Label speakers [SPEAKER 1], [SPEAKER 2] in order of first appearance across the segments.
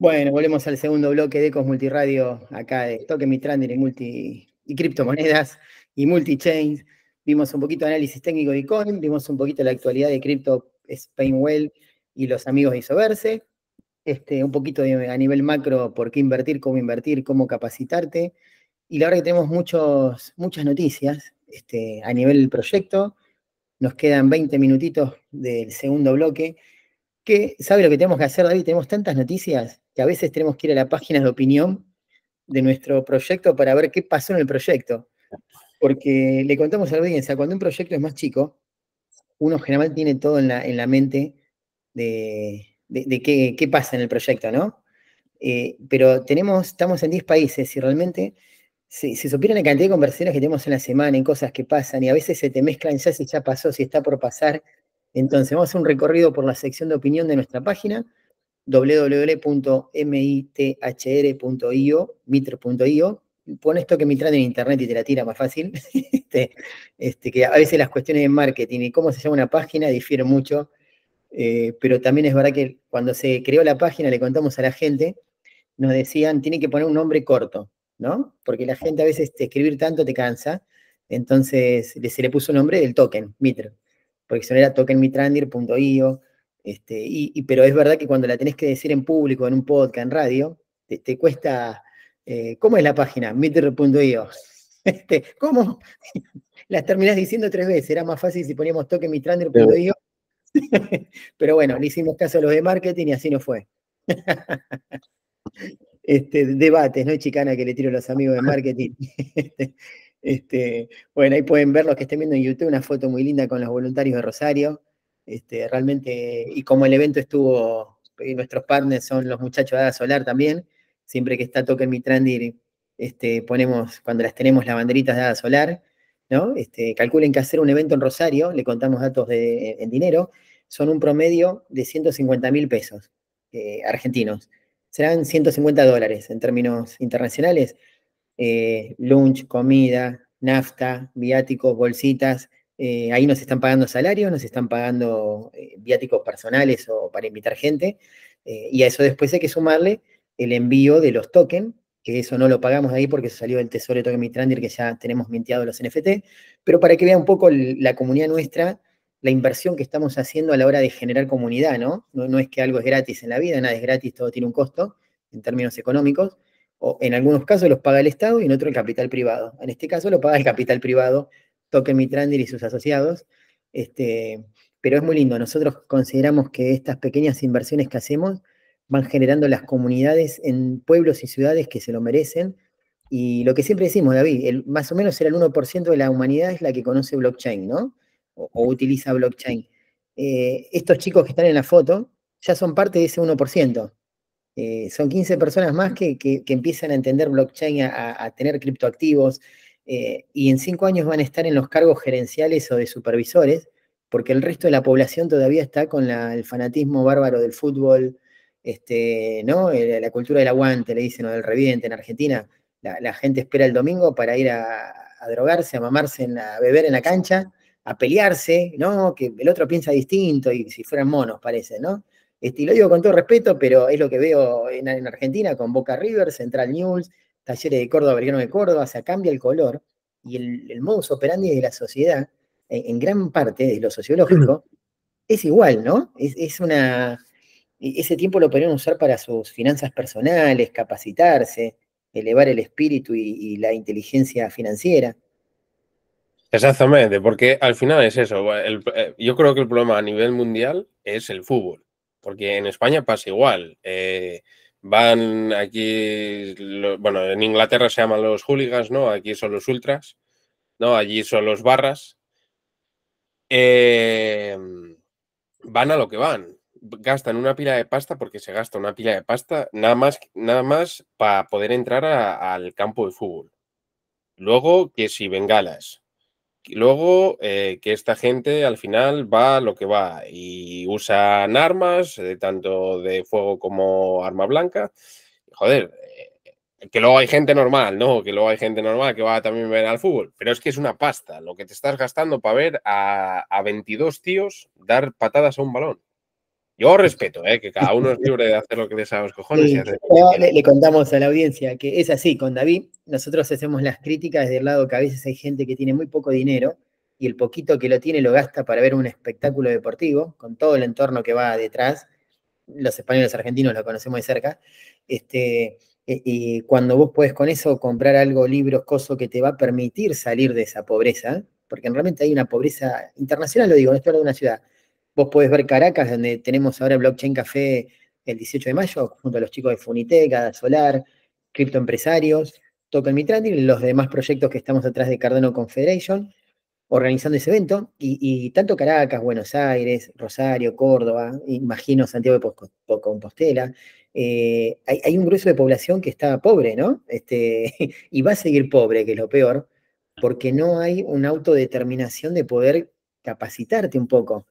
[SPEAKER 1] Bueno, volvemos al segundo bloque de Ecos Multiradio, acá de Toque Mi y, multi, y criptomonedas y multichains. Vimos un poquito de análisis técnico de coin. vimos un poquito la actualidad de Crypto Spainwell y los amigos de Isoverse. Este, un poquito a nivel macro, por qué invertir, cómo invertir, cómo capacitarte. Y la verdad que tenemos muchos, muchas noticias este, a nivel del proyecto. Nos quedan 20 minutitos del segundo bloque que, ¿sabe lo que tenemos que hacer, David? Tenemos tantas noticias que a veces tenemos que ir a la página de opinión de nuestro proyecto para ver qué pasó en el proyecto. Porque le contamos a la audiencia, cuando un proyecto es más chico, uno generalmente tiene todo en la, mente de, qué, pasa en el proyecto, ¿no? Eh, pero tenemos, estamos en 10 países y realmente si, si supieran la cantidad de conversaciones que tenemos en la semana, en cosas que pasan, y a veces se te mezclan ya si ya pasó, si está por pasar, entonces, vamos a hacer un recorrido por la sección de opinión de nuestra página, www.mithr.io, mitr.io, Pon esto que Mitran en internet y te la tira más fácil. Este, este, que a veces las cuestiones de marketing y cómo se llama una página difieren mucho. Eh, pero también es verdad que cuando se creó la página, le contamos a la gente, nos decían, tiene que poner un nombre corto, ¿no? Porque la gente a veces escribir tanto te cansa. Entonces se le puso el nombre del token, Mitre porque si no era tokenmitrandir.io, este, y, pero es verdad que cuando la tenés que decir en público, en un podcast, en radio, te, cuesta, eh, ¿cómo es la página? mitr.io. Este, ¿Cómo? Las terminás diciendo tres veces, era más fácil si poníamos tokenmitrandir.io, pero bueno, le hicimos caso a los de marketing y así no fue. Este, debates, ¿no? Chicana que le tiro a los amigos de marketing. Este, este, bueno, ahí pueden ver los que estén viendo en YouTube una foto muy linda con los voluntarios de Rosario. Este, realmente, y como el evento estuvo, y eh, nuestros partners son los muchachos de Ada Solar también. Siempre que está Token Mi este, ponemos, cuando las tenemos, las banderitas de Ada Solar. ¿no? Este, calculen que hacer un evento en Rosario, le contamos datos de, en dinero, son un promedio de 150 mil pesos eh, argentinos. Serán 150 dólares en términos internacionales. Eh, lunch, comida, nafta, viáticos, bolsitas. Eh, ahí nos están pagando salarios, nos están pagando eh, viáticos personales o para invitar gente. y a eso después hay que sumarle el envío de los tokens, que eso no lo pagamos ahí porque salió del tesoro de Token Mitrandir, que ya tenemos minteado los NFT. Pero para que vea un poco la comunidad nuestra, la inversión que estamos haciendo a la hora de generar comunidad, No, no es que algo es gratis en la vida, nada es gratis, todo tiene un costo en términos económicos en algunos casos los paga el Estado y en otros el capital privado. En este caso lo paga el capital privado, Token Mitrandir y sus asociados. Este, pero es muy lindo. Nosotros consideramos que estas pequeñas inversiones que hacemos van generando las comunidades en pueblos y ciudades que se lo merecen. Y lo que siempre decimos, David, el, más o menos era el 1% de la humanidad es la que conoce blockchain, ¿no? O, utiliza blockchain. Eh, estos chicos que están en la foto ya son parte de ese 1%. Eh, son 15 personas más que, empiezan a entender blockchain, a, tener criptoactivos, eh, y en cinco años van a estar en los cargos gerenciales o de supervisores, porque el resto de la población todavía está con el fanatismo bárbaro del fútbol, este, ¿no? Eh, la cultura del aguante, le dicen, o del reviente en Argentina. La, gente espera el domingo para ir a, drogarse, a mamarse, a beber en la cancha, a pelearse, ¿no? Que el otro piensa distinto y si fueran monos, parece, ¿no? Este, y lo digo con todo respeto, pero es lo que veo en, Argentina con Boca River, Central News, Talleres de Córdoba, Belgrano de Córdoba, se cambia el color y el, modus operandi de la sociedad, en, gran parte de lo sociológico, es igual, ¿no? Es, una... E, ese tiempo lo podrían usar para sus finanzas personales, capacitarse, elevar el espíritu y, la inteligencia financiera.
[SPEAKER 2] Exactamente, porque al final es eso. Eh, yo creo que el problema a nivel mundial es el fútbol porque en España pasa igual. Eh, van aquí, bueno, en Inglaterra se llaman los hooligans, ¿no? Aquí son los ultras, ¿no? Allí son los barras. Em, van a lo que van. Gastan una pila de pasta porque se gasta una pila de pasta nada más, nada más para poder entrar al campo de fútbol. Luego, que si bengalas, luego eh, que esta gente al final va lo que va y usan armas, eh, tanto de fuego como arma blanca. Joder, eh, que luego hay gente normal, ¿no? Que luego hay gente normal que va también a ver al fútbol, pero es que es una pasta lo que te estás gastando para ver a, a 22 tíos dar patadas a un balón. Yo respeto, ¿eh? que cada uno es libre de hacer lo que le cojones.
[SPEAKER 1] le, contamos a la audiencia que es así, con David nosotros hacemos las críticas desde el lado que a veces hay gente que tiene muy poco dinero y el poquito que lo tiene lo gasta para ver un espectáculo deportivo, con todo el entorno que va detrás. Los españoles argentinos lo conocemos de cerca. Este, y cuando vos puedes con eso comprar algo, libros, coso que te va a permitir salir de esa pobreza, porque realmente hay una pobreza internacional, lo digo, no estoy de una ciudad, Vos podés ver Caracas, donde tenemos ahora Blockchain Café el 18 de mayo, junto a los chicos de Funiteca, Solar, Empresarios, Token Mitrandi y los demás proyectos que estamos atrás de Cardano Confederation, organizando ese evento. Y, tanto Caracas, Buenos Aires, Rosario, Córdoba, imagino Santiago de Compostela, eh, hay, hay, un grueso de población que está pobre, ¿no? Este, y va a seguir pobre, que es lo peor, porque no hay una autodeterminación de poder capacitarte un poco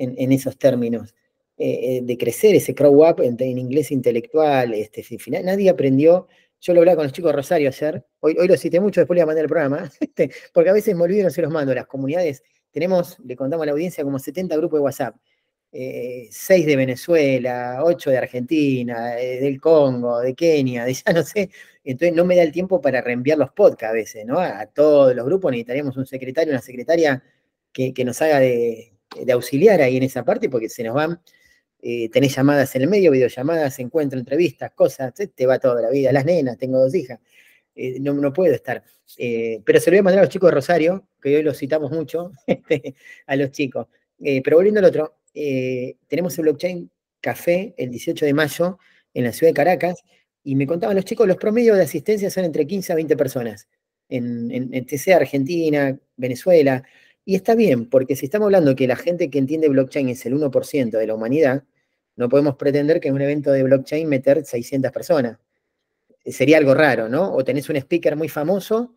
[SPEAKER 1] en, esos términos, eh, eh, de crecer ese crow up en, inglés intelectual, este, sin Nadie aprendió. Yo lo hablaba con los chicos Rosario ayer, hoy, hoy lo cité mucho, después le voy a mandar el programa, este, porque a veces me olvido y no se los mando. Las comunidades, tenemos, le contamos a la audiencia, como 70 grupos de WhatsApp. 6 eh, de Venezuela, 8 de Argentina, del Congo, de Kenia, de ya no sé. Entonces no me da el tiempo para reenviar los podcasts a veces, ¿no? A, todos los grupos necesitaríamos un secretario, una secretaria que nos haga de, eh, de auxiliar ahí en esa parte porque se nos van, eh, tenés llamadas en el medio, videollamadas, encuentro, entrevistas, cosas, te va toda la vida. Las nenas, tengo dos hijas, eh, no, no, puedo estar. pero se lo voy a mandar a los chicos de Rosario, que hoy los citamos mucho, este, a los chicos. pero volviendo al otro, tenemos el blockchain café el 18 de mayo en la ciudad de Caracas y me contaban los chicos, los promedios de asistencia son entre 15 a 20 personas. En, en, en Argentina, Venezuela, y está bien, porque si estamos hablando que la gente que entiende blockchain es el 1% de la humanidad, no podemos pretender que en un evento de blockchain meter 600 personas. Eh, sería algo raro, ¿no? O tenés un speaker muy famoso,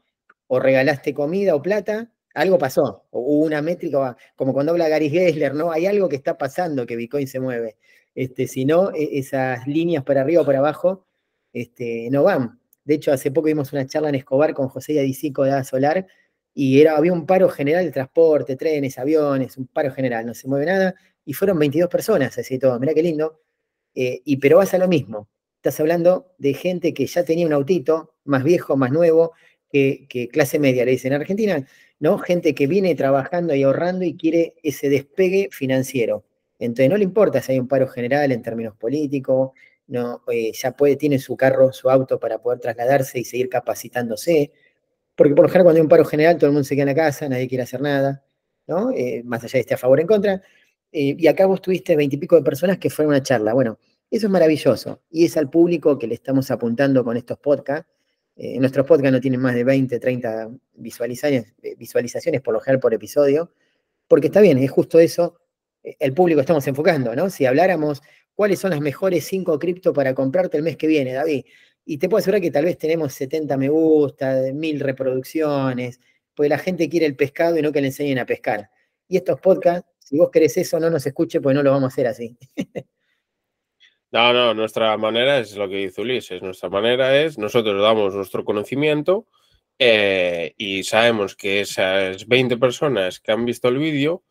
[SPEAKER 1] o regalaste comida o plata, algo pasó. O hubo una métrica, como cuando habla Gary Gessler, ¿no? Hay algo que está pasando que Bitcoin se mueve. Este, si no, e, esas líneas para arriba o para abajo este, no van. De hecho, hace poco vimos una charla en Escobar con José Yadisico de Ada Solar, y era, había un paro general de transporte, trenes, aviones, un paro general, no se mueve nada, y fueron 22 personas, así todo, mira qué lindo, eh, y pero vas a lo mismo, estás hablando de gente que ya tenía un autito, más viejo, más nuevo, que, clase media, le dicen en Argentina, ¿no? Gente que viene trabajando y ahorrando y quiere ese despegue financiero. Entonces no le importa si hay un paro general en términos políticos, no, eh, ya puede, tiene su carro, su auto para poder trasladarse y seguir capacitándose, porque por lo general cuando hay un paro general todo el mundo se queda en la casa, nadie quiere hacer nada, ¿no? Eh, más allá de este a favor o en contra. Eh, y acá vos tuviste veintipico de personas que fueron a una charla. Bueno, eso es maravilloso y es al público que le estamos apuntando con estos podcasts. Eh, nuestros podcasts no tienen más de 20, 30 visualizaciones, visualizaciones por lo general por episodio, porque está bien, es justo eso el público estamos enfocando, ¿no? Si habláramos cuáles son las mejores cinco cripto para comprarte el mes que viene, David, y te puedo asegurar que tal vez tenemos 70 me gusta, 1000 reproducciones, porque la gente quiere el pescado y no que le enseñen a pescar. Y estos podcasts, si vos querés eso, no nos escuche, pues no lo vamos a hacer así.
[SPEAKER 2] No, no, nuestra manera es lo que dice Ulises, nuestra manera es, nosotros damos nuestro conocimiento eh, y sabemos que esas 20 personas que han visto el vídeo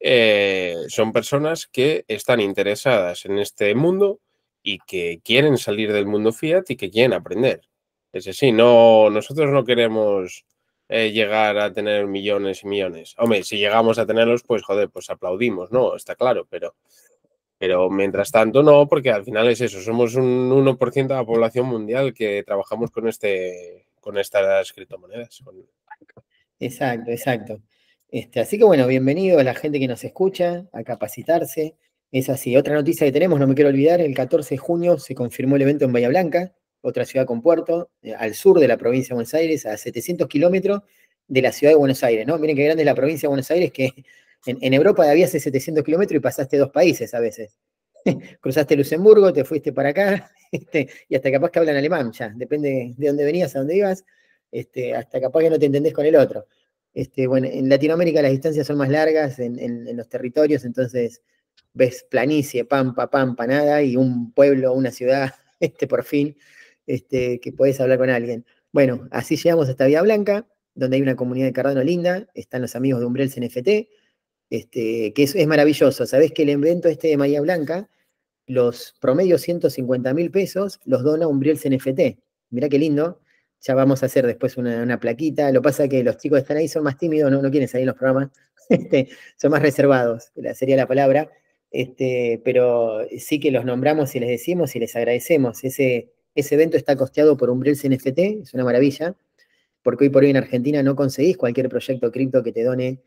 [SPEAKER 2] eh, son personas que están interesadas en este mundo y que quieren salir del mundo fiat y que quieren aprender. Es así, no, nosotros no queremos eh, llegar a tener millones y millones. Hombre, si llegamos a tenerlos, pues joder, pues aplaudimos, ¿no? Está claro, pero, pero mientras tanto no, porque al final es eso, somos un 1% de la población mundial que trabajamos con, este, con estas criptomonedas.
[SPEAKER 1] Exacto, exacto. Este, así que bueno, bienvenido a la gente que nos escucha a capacitarse es así. Otra noticia que tenemos, no me quiero olvidar, el 14 de junio se confirmó el evento en Bahía Blanca, otra ciudad con puerto, eh, al sur de la provincia de Buenos Aires, a 700 kilómetros de la ciudad de Buenos Aires, ¿no? Miren qué grande es la provincia de Buenos Aires, que en, Europa había hace 700 kilómetros y pasaste dos países a veces. Cruzaste Luxemburgo, te fuiste para acá, este, y hasta capaz que hablan alemán ya, depende de dónde venías, a dónde ibas, este, hasta capaz que no te entendés con el otro. Este, bueno, en Latinoamérica las distancias son más largas, en los territorios, entonces ves planicie, pampa, pampa, nada, y un pueblo, una ciudad, este, por fin, este, que podés hablar con alguien. Bueno, así llegamos esta Vía Blanca, donde hay una comunidad de Cardano linda, están los amigos de Umbrel nft este, que es, es, maravilloso. Sabés que el evento este de María Blanca, los promedios 150 mil pesos, los dona Umbriel nft Mirá qué lindo. Ya vamos a hacer después una, plaquita. Lo pasa que los chicos que están ahí son más tímidos, no, quieren salir en los programas, este, son más reservados, sería la palabra este, pero sí que los nombramos y les decimos y les agradecemos. Ese, ese evento está costeado por Umbrel NFT es una maravilla, porque hoy por hoy en Argentina no conseguís cualquier proyecto cripto que te done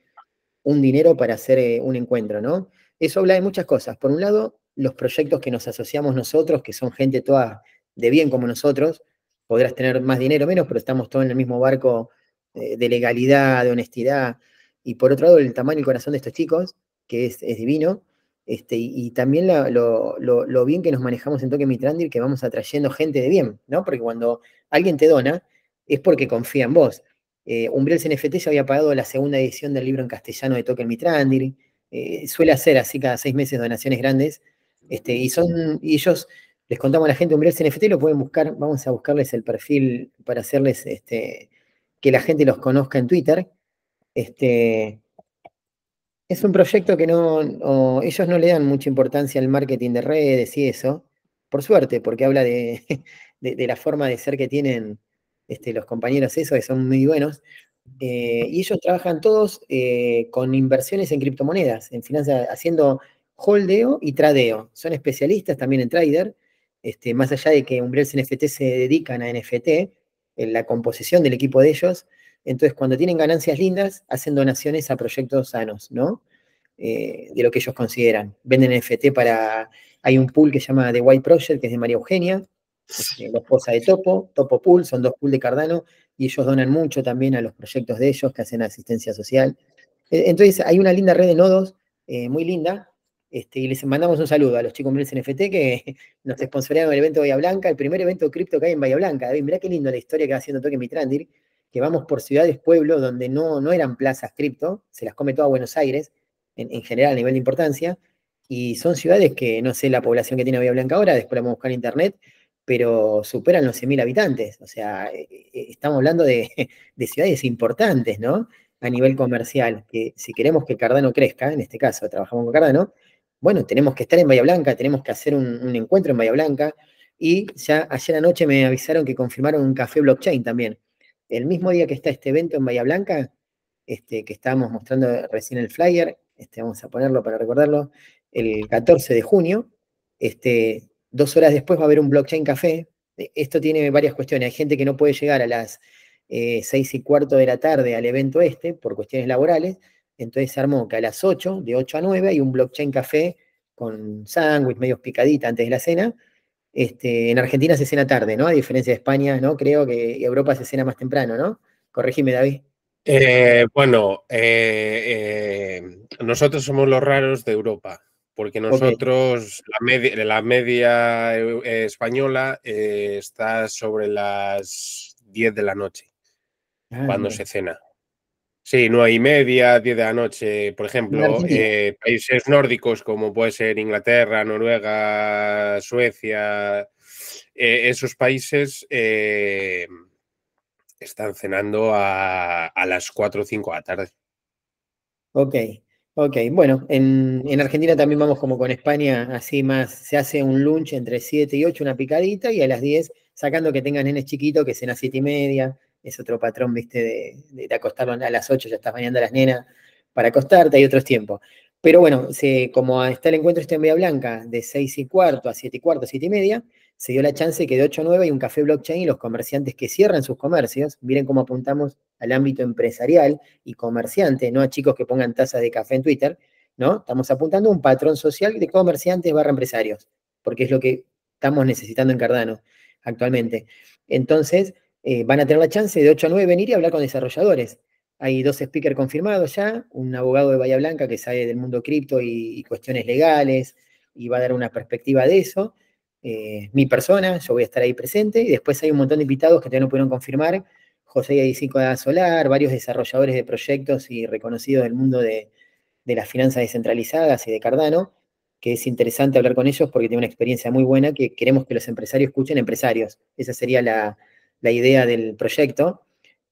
[SPEAKER 1] un dinero para hacer eh, un encuentro, ¿no? Eso habla de muchas cosas. Por un lado, los proyectos que nos asociamos nosotros, que son gente toda de bien como nosotros, podrás tener más dinero menos, pero estamos todos en el mismo barco eh, de legalidad, de honestidad. Y por otro lado, el tamaño y corazón de estos chicos, que es, es divino. Este, y, también lo, bien que nos manejamos en Toque Mitrandir, que vamos atrayendo gente de bien, ¿no? Porque cuando alguien te dona, es porque confía en vos. Eh, CNFT ya había pagado la segunda edición del libro en castellano de Token Mitrandir. Eh, suele hacer así cada seis meses donaciones grandes. Este, y son y ellos, les contamos a la gente, Umbrels Cnft lo pueden buscar, vamos a buscarles el perfil para hacerles este, que la gente los conozca en Twitter. Este, es un proyecto que no, ellos no le dan mucha importancia al marketing de redes y eso, por suerte, porque habla de, la forma de ser que tienen este, los compañeros esos, que son muy buenos. Eh, y ellos trabajan todos eh, con inversiones en criptomonedas, en finanzas, haciendo holdeo y tradeo. Son especialistas también en trader, este, más allá de que Umbrels NFT se dedican a NFT, en la composición del equipo de ellos entonces, cuando tienen ganancias lindas, hacen donaciones a proyectos sanos, ¿no? Eh, de lo que ellos consideran. Venden NFT para. Hay un pool que se llama The White Project, que es de María Eugenia, este, la esposa de Topo, Topo Pool, son dos pools de Cardano, y ellos donan mucho también a los proyectos de ellos que hacen asistencia social. E, entonces, hay una linda red de nodos, eh, muy linda, este, y les mandamos un saludo a los chicos de NFT que nos sponsorearon el evento de Bahía Blanca, el primer evento cripto que hay en Bahía Blanca. Mirá qué linda la historia que va haciendo Toque Mitrandir, que vamos por ciudades, pueblos, donde no, no eran plazas cripto, se las come toda Buenos Aires, en, general a nivel de importancia, y son ciudades que, no sé la población que tiene Bahía Blanca ahora, después la vamos a buscar internet, pero superan los 100.000 habitantes, o sea, eh, eh, estamos hablando de, ciudades importantes, ¿no? A nivel comercial, que si queremos que Cardano crezca, en este caso trabajamos con Cardano, bueno, tenemos que estar en Bahía Blanca, tenemos que hacer un, un, encuentro en Bahía Blanca. Y ya ayer anoche me avisaron que confirmaron un café blockchain también el mismo día que está este evento en Bahía Blanca, este, que estábamos mostrando recién el flyer, este, vamos a ponerlo para recordarlo, el 14 de junio, este, dos horas después va a haber un blockchain café. Esto tiene varias cuestiones. Hay gente que no puede llegar a las eh, seis y cuarto de la tarde al evento este por cuestiones laborales. Entonces se armó que a las 8, de 8 a 9, hay un blockchain café con sándwich, medio picadita antes de la cena, este, en Argentina se cena tarde, ¿no? A diferencia de España, ¿no? Creo que Europa se cena más temprano, ¿no? Corregime, David.
[SPEAKER 2] Eh, bueno, eh, eh, nosotros somos los raros de Europa, porque nosotros, la, media, española está sobre las 10 de la noche, ah, cuando se cena. Sí, nueve y media, 10 de la noche, por ejemplo. Eh, países nórdicos como puede ser Inglaterra, Noruega, Suecia, eh, esos países eh, están cenando a, a, las 4 o 5 de la tarde.
[SPEAKER 1] Ok, ok. Bueno, en, Argentina también vamos como con España, así más, se hace un lunch entre 7 y 8, una picadita, y a las 10, sacando que tengan nenes chiquitos que cena a 7 y media, es otro patrón, viste, de, de, acostarlo a las 8, ya estás bañando a las nenas para acostarte, hay otros tiempos. Pero bueno, como está el encuentro este en Vía Blanca, de 6 y cuarto a 7 y cuarto, 7 y media, se dio la chance que de 8 a 9 hay un café blockchain y los comerciantes que cierran sus comercios, miren cómo apuntamos al ámbito empresarial y comerciante, no a chicos que pongan tazas de café en Twitter, ¿no? Estamos apuntando a un patrón social de comerciantes barra empresarios, porque es lo que estamos necesitando en Cardano actualmente. Entonces, eh, van a tener la chance de 8 a 9 venir y hablar con desarrolladores. Hay dos speakers confirmados ya, un abogado de Bahía Blanca que sale del mundo cripto y, cuestiones legales y va a dar una perspectiva de eso. Eh, mi persona, yo voy a estar ahí presente. Y después hay un montón de invitados que todavía no pudieron confirmar. José Yadicinco de Solar, varios desarrolladores de proyectos y reconocidos del mundo de, de las finanzas descentralizadas y de Cardano, que es interesante hablar con ellos porque tienen una experiencia muy buena que queremos que los empresarios escuchen empresarios. Esa sería la, la idea del proyecto.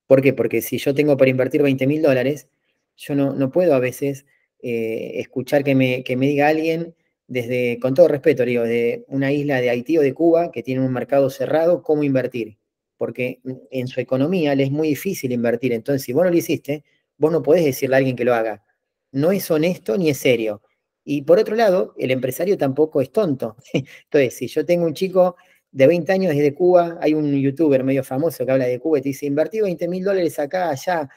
[SPEAKER 1] ¿Por qué? Porque si yo tengo para invertir 20 mil dólares, yo no, puedo a veces eh, escuchar que me, que me, diga alguien desde, con todo respeto, digo, de una isla de Haití o de Cuba que tiene un mercado cerrado, cómo invertir. Porque en su economía le es muy difícil invertir. Entonces, si vos no lo hiciste, vos no podés decirle a alguien que lo haga. No es honesto ni es serio. Y por otro lado, el empresario tampoco es tonto. Entonces, si yo tengo un chico de 20 años desde Cuba, hay un youtuber medio famoso que habla de Cuba y te dice, invertí 20 mil dólares acá, allá,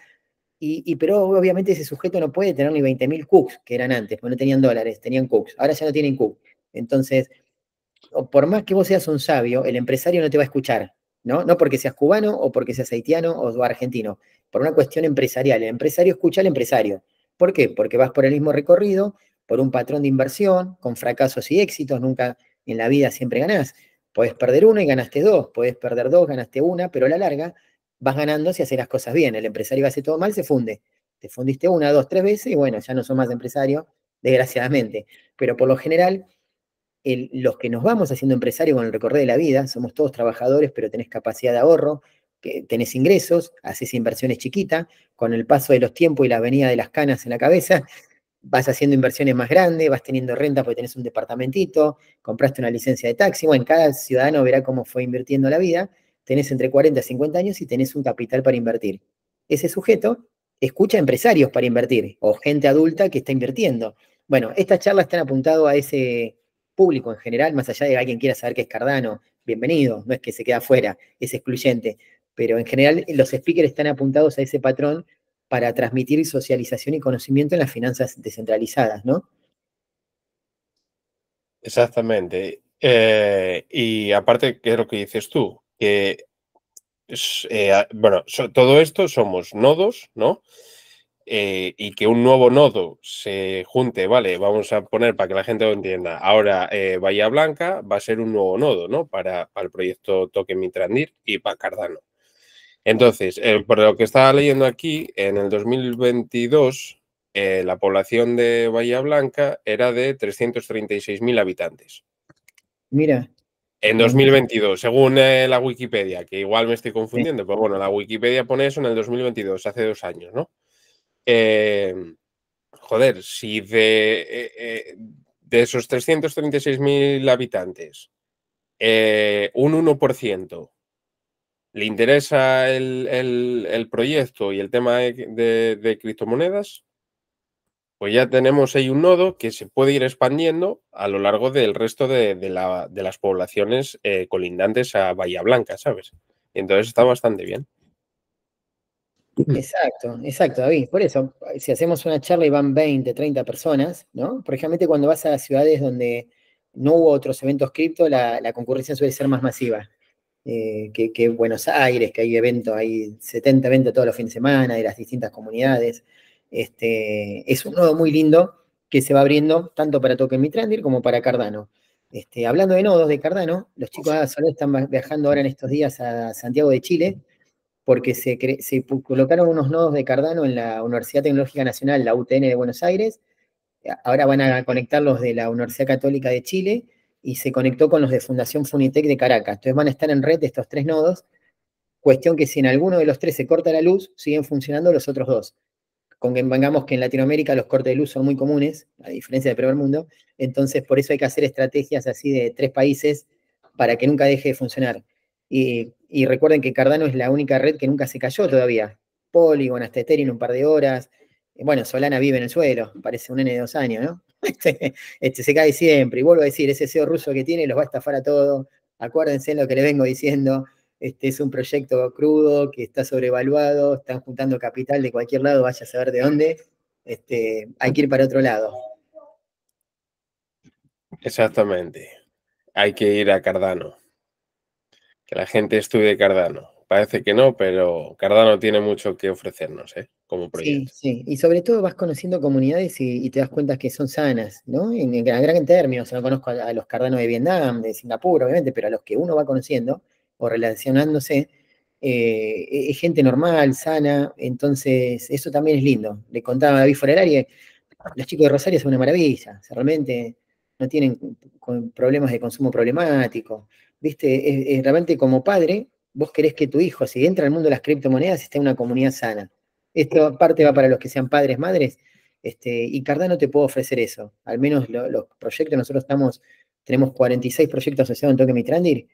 [SPEAKER 1] y, pero obviamente ese sujeto no puede tener ni 20 mil cooks, que eran antes, porque no tenían dólares, tenían cooks, ahora ya no tienen cooks. Entonces, por más que vos seas un sabio, el empresario no te va a escuchar, ¿no? No porque seas cubano o porque seas haitiano o argentino, por una cuestión empresarial. El empresario escucha al empresario. ¿Por qué? Porque vas por el mismo recorrido, por un patrón de inversión, con fracasos y éxitos, nunca en la vida siempre ganás. Puedes perder una y ganaste dos, puedes perder dos, ganaste una, pero a la larga vas ganando si haces las cosas bien. El empresario hace todo mal, se funde. Te fundiste una, dos, tres veces y bueno, ya no sos más empresario, desgraciadamente. Pero por lo general, los que nos vamos haciendo empresarios con el recorrido de la vida, somos todos trabajadores, pero tenés capacidad de ahorro, que tenés ingresos, haces inversiones chiquitas, con el paso de los tiempos y la venida de las canas en la cabeza, vas haciendo inversiones más grandes, vas teniendo renta porque tenés un departamentito, compraste una licencia de taxi, bueno, cada ciudadano verá cómo fue invirtiendo la vida, tenés entre 40 y 50 años y tenés un capital para invertir. Ese sujeto escucha a empresarios para invertir o gente adulta que está invirtiendo. Bueno, estas charlas están apuntadas a ese público en general, más allá de que alguien quiera saber qué es Cardano, bienvenido, no es que se queda afuera, es excluyente, pero en general los speakers están apuntados a ese patrón para transmitir socialización y conocimiento en las finanzas descentralizadas, ¿no?
[SPEAKER 2] Exactamente. Eh, y aparte, ¿qué es lo que dices tú? Que, eh, bueno, todo esto somos nodos, ¿no? Eh, y que un nuevo nodo se junte, vale, vamos a poner para que la gente lo entienda, ahora Bahía Blanca va a ser un nuevo nodo, ¿no? Para, el proyecto Token Mitrandir y para Cardano. Entonces, por lo que estaba leyendo aquí, en el 2022 eh, la población de Bahía Blanca era de 336.000 habitantes. Mira. En 2022, según eh, la Wikipedia, que igual me estoy confundiendo, pero bueno, la Wikipedia pone eso en el 2022, hace dos años, ¿no? Eh, joder, si de, de esos 336.000 habitantes, un 1% ¿Le interesa el, proyecto y el tema de, de criptomonedas? pues ya tenemos ahí un nodo que se puede ir expandiendo a lo largo del resto de, las poblaciones eh, colindantes a Bahía Blanca, ¿sabes? Entonces está bastante bien.
[SPEAKER 1] Exacto, exacto, David. Por eso, si hacemos una charla y van 20, 30 personas, ¿no? Porque cuando vas a ciudades donde no hubo otros eventos cripto, la, la concurrencia suele ser más masiva. Eh, que, en Buenos Aires, que hay eventos, hay 70 eventos todos los fines de semana de las distintas comunidades. Este, es un nodo muy lindo que se va abriendo tanto para Token Mitrandir como para Cardano. Este, hablando de nodos de Cardano, los chicos de Solo están viajando ahora en estos días a Santiago de Chile porque se, colocaron unos nodos de Cardano en la Universidad Tecnológica Nacional, la UTN de Buenos Aires. Ahora van a conectarlos de la Universidad Católica de Chile y se conectó con los de Fundación Funitec de Caracas. Entonces van a estar en red estos tres nodos, cuestión que si en alguno de los tres se corta la luz, siguen funcionando los otros dos. con que vengamos que en Latinoamérica los cortes de luz son muy comunes, a diferencia del primer mundo, entonces por eso hay que hacer estrategias así de tres países para que nunca deje de funcionar. Y, recuerden que Cardano es la única red que nunca se cayó todavía. Polygon, hasta Ethereum un par de horas, eh, bueno, Solana vive en el suelo, parece un N de dos años, ¿no? Este, este, se cae siempre. Y vuelvo a decir, ese CEO ruso que tiene los va a estafar a todo. Acuérdense en lo que les vengo diciendo. Este es un proyecto crudo que está sobrevaluado, están juntando capital de cualquier lado, vaya a saber de dónde. Este, hay que ir para otro lado.
[SPEAKER 2] Exactamente. Hay que ir a Cardano. Que la gente estudie Cardano. Parece que no, pero Cardano tiene mucho que ofrecernos, ¿eh? Sí,
[SPEAKER 1] sí, y sobre todo vas conociendo comunidades y, te das cuenta que son sanas, ¿no? En, gran, término, o sea, no conozco a, los cardanos de Vietnam, de Singapur, obviamente, pero a los que uno va conociendo o relacionándose, eh, e, es gente normal, sana, entonces eso también es lindo. Le contaba a David Forelari, los chicos de Rosario son una maravilla, realmente no tienen problemas de consumo problemático, ¿viste? realmente como padre, vos querés que tu hijo, si entra al mundo de las criptomonedas, esté en una comunidad sana esta parte va para los que sean padres, madres, este, y Cardano te puede ofrecer eso. Al menos los proyectos, nosotros estamos, tenemos 46 proyectos asociados en Token Mitrandir,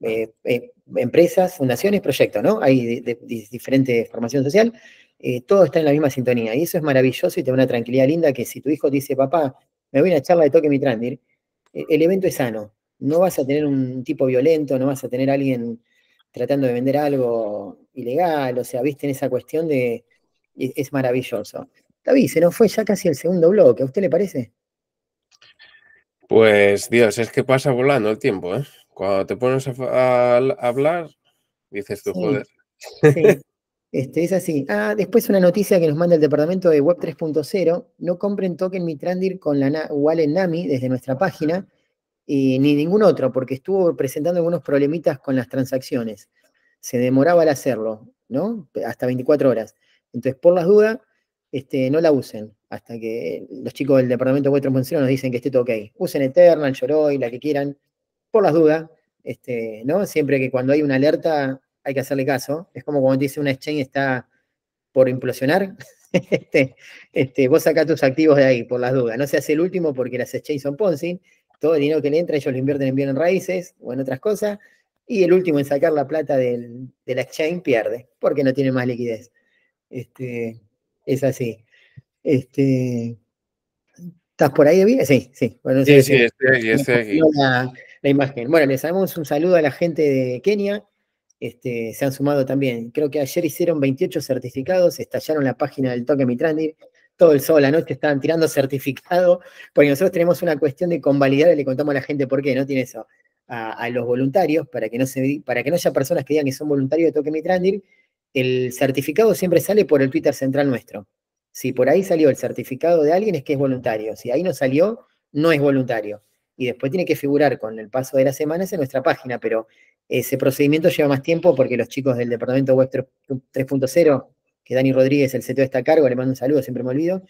[SPEAKER 1] eh, eh, empresas, fundaciones, proyectos, ¿no? Hay diferentes formaciones formación social, eh, todo está en la misma sintonía. Y eso es maravilloso y te da una tranquilidad linda que si tu hijo dice, papá, me voy a una charla de Token Mitrandir, e, el evento es sano. No vas a tener un tipo violento, no vas a tener alguien tratando de vender algo ilegal, o sea, viste en esa cuestión de, es maravilloso. David, se nos fue ya casi el segundo bloque, ¿a usted le parece?
[SPEAKER 2] Pues Dios, es que pasa volando el tiempo, ¿eh? Cuando te pones a, hablar, dices tú, joder. Sí.
[SPEAKER 1] Este, es así. Ah, después una noticia que nos manda el departamento de Web 3.0. No compren token Mitrandir con la Wallet Nami desde nuestra página, y ni ningún otro, porque estuvo presentando algunos problemitas con las transacciones. Se demoraba al hacerlo, ¿no? Hasta 24 horas. Entonces, por las dudas, este, no la usen hasta que los chicos del Departamento de Vuestro nos dicen que esté todo ok. Usen Eternal, Yoroi, la que quieran, por las dudas, este, ¿no? Siempre que cuando hay una alerta hay que hacerle caso. Es como cuando te dice una exchange está por implosionar. este, este, vos sacás tus activos de ahí, por las dudas. No se hace el último porque las exchanges son Ponzi. Todo el dinero que le entra ellos lo invierten en bien en raíces o en otras cosas. Y el último en sacar la plata de la exchange pierde porque no tiene más liquidez. Este, es así. Este, ¿Estás por ahí, David? Sí, sí. Bueno, sí, sí, sí, La, imagen. Bueno, les damos un saludo a la gente de Kenia. Este, se han sumado también. Creo que ayer hicieron 28 certificados, estallaron la página del Toque Mitrandir Todo el sol, la noche estaban tirando certificado, porque nosotros tenemos una cuestión de convalidar le contamos a la gente por qué, ¿no? Tiene eso. A, los voluntarios, para que, no se, para que no haya personas que digan que son voluntarios de Toque Mitrandir el certificado siempre sale por el Twitter central nuestro. Si por ahí salió el certificado de alguien es que es voluntario. Si ahí no salió, no es voluntario. Y después tiene que figurar con el paso de las semanas en nuestra página, pero ese procedimiento lleva más tiempo porque los chicos del departamento web 3.0, que Dani Rodríguez, el CTO, está a cargo, le mando un saludo, siempre me olvido,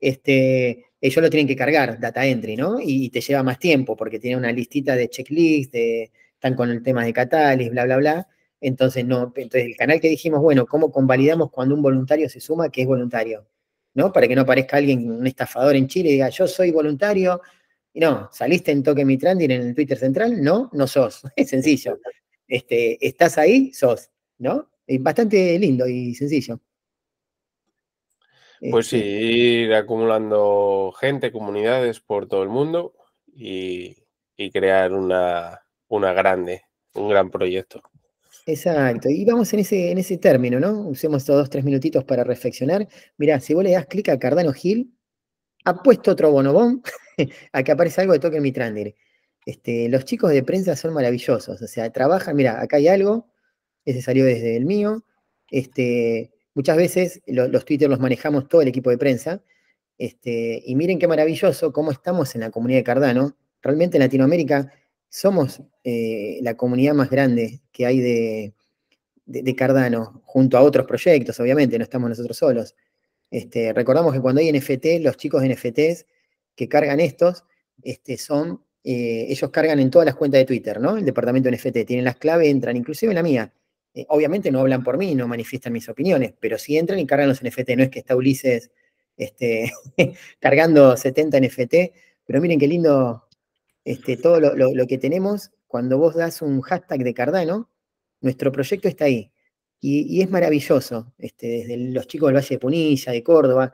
[SPEAKER 1] este, ellos lo tienen que cargar, data entry, ¿no? Y, te lleva más tiempo porque tiene una listita de checklists, de, están con el tema de catálisis, bla, bla, bla. Entonces, no, entonces el canal que dijimos, bueno, ¿cómo convalidamos cuando un voluntario se suma que es voluntario? ¿No? Para que no aparezca alguien, un estafador en Chile y diga, yo soy voluntario. Y no, saliste en Toque Mi Trending en el Twitter central, no, no sos. Es sencillo. Este, estás ahí, sos, ¿no? Es bastante lindo y sencillo.
[SPEAKER 2] Pues sí, este. ir acumulando gente, comunidades por todo el mundo y, crear una, una grande, un gran proyecto.
[SPEAKER 1] Exacto, y vamos en ese, en ese término, ¿no? Usemos estos dos, tres minutitos para reflexionar. Mirá, si vos le das clic a Cardano Hill, puesto otro bonobón a que aparece algo de toque en mi Este, los chicos de prensa son maravillosos, o sea, trabajan, mira, acá hay algo, ese salió desde el mío, este, muchas veces los Twitter los manejamos todo el equipo de prensa, este, y miren qué maravilloso cómo estamos en la comunidad de Cardano, realmente en Latinoamérica somos eh, la comunidad más grande que hay de, de, Cardano, junto a otros proyectos, obviamente, no estamos nosotros solos. Este, recordamos que cuando hay NFT, los chicos de NFTs que cargan estos, este, son, eh, ellos cargan en todas las cuentas de Twitter, ¿no? El departamento de NFT, tienen las claves, entran, inclusive en la mía. Eh, obviamente no hablan por mí, no manifiestan mis opiniones, pero sí entran y cargan los NFT, no es que está Ulises este, cargando 70 NFT, pero miren qué lindo este, todo lo, que tenemos, cuando vos das un hashtag de Cardano, nuestro proyecto está ahí. Y, es maravilloso, este, desde los chicos del Valle de Punilla, de Córdoba,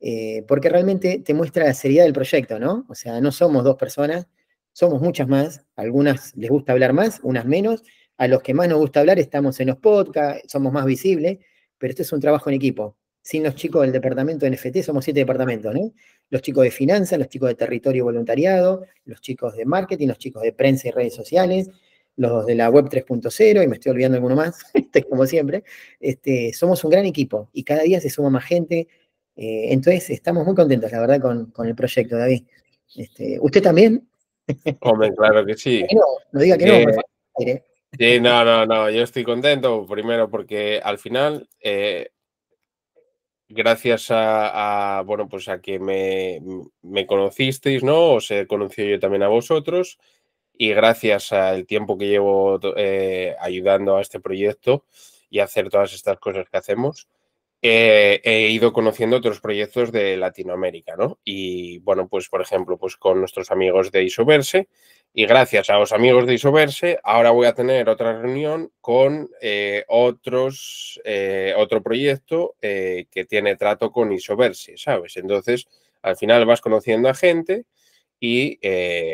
[SPEAKER 1] eh, porque realmente te muestra la seriedad del proyecto, ¿no? O sea, no somos dos personas, somos muchas más, algunas les gusta hablar más, unas menos, a los que más nos gusta hablar estamos en los podcasts, somos más visibles, pero esto es un trabajo en equipo sin los chicos del departamento de NFT, somos siete departamentos, ¿no? Los chicos de finanzas, los chicos de territorio y voluntariado, los chicos de marketing, los chicos de prensa y redes sociales, los de la web 3.0, y me estoy olvidando alguno más, este, como siempre. Este, somos un gran equipo y cada día se suma más gente. Eh, entonces, estamos muy contentos, la verdad, con, el proyecto, David. Este, ¿Usted también?
[SPEAKER 2] Hombre, claro que sí. No, diga que no, eh, Sí, no, no, no, yo estoy contento, primero porque al final eh, gracias a, bueno, pues a que me, conocisteis, ¿no? Os he conocido yo también a vosotros y gracias al tiempo que llevo eh, ayudando a este proyecto y hacer todas estas cosas que hacemos, eh, he ido conociendo otros proyectos de Latinoamérica, Y bueno, pues por ejemplo, pues con nuestros amigos de Isoverse, y gracias a los amigos de Isoverse, ahora voy a tener otra reunión con eh, otros, eh, otro proyecto eh, que tiene trato con Isoverse, ¿sabes? Entonces, al final vas conociendo a gente y,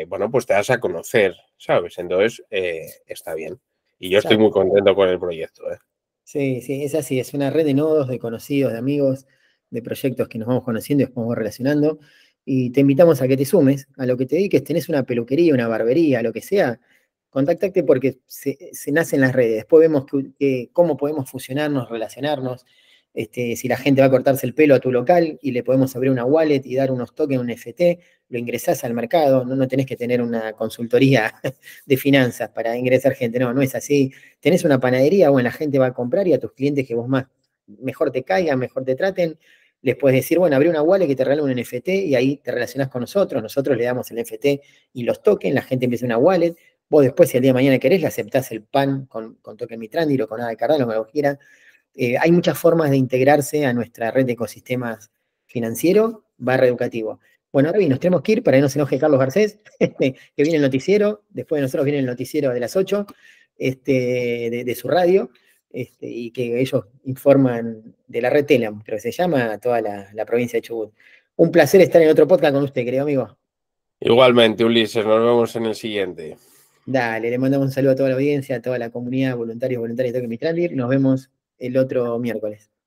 [SPEAKER 2] bueno, pues te das a conocer, ¿sabes? Entonces, está bien. Y yo estoy muy contento con el proyecto.
[SPEAKER 1] Sí, sí, es así, es una red de nodos, de conocidos, de amigos, de proyectos que nos vamos conociendo y nos vamos relacionando y te invitamos a que te sumes a lo que te dediques, tenés una peluquería, una barbería, lo que sea, contactate porque se, nacen las redes. Después vemos que, cómo podemos fusionarnos, relacionarnos, este, si la gente va a cortarse el pelo a tu local y le podemos abrir una wallet y dar unos tokens, un FT, lo ingresás al mercado, no, no tenés que tener una consultoría de finanzas para ingresar gente, no, no es así. Tenés una panadería, bueno, la gente va a comprar y a tus clientes que vos más mejor te caigan, mejor te traten, les puedes decir, bueno, abrí una wallet que te regala un NFT y ahí te relacionas con nosotros, nosotros le damos el NFT y los toquen, la gente empieza una wallet, vos después si el día de mañana querés le aceptás el PAN con, con token Mitrandil o con nada de Cardano, como lo eh, hay muchas formas de integrarse a nuestra red de ecosistemas financiero barra educativo. Bueno, David, nos tenemos que ir para que no se enoje Carlos Garcés, que viene el noticiero, después de nosotros viene el noticiero de las 8 este, de su radio. Este, y que ellos informan de la red Telam, creo que se llama, a toda la, provincia de Chubut. Un placer estar en otro podcast con usted, querido amigo.
[SPEAKER 2] Igualmente, Ulises, nos vemos en el siguiente.
[SPEAKER 1] Dale, le mandamos un saludo a toda la audiencia, a toda la comunidad, voluntarios, voluntarios de Toque Mistralir. y nos vemos el otro miércoles.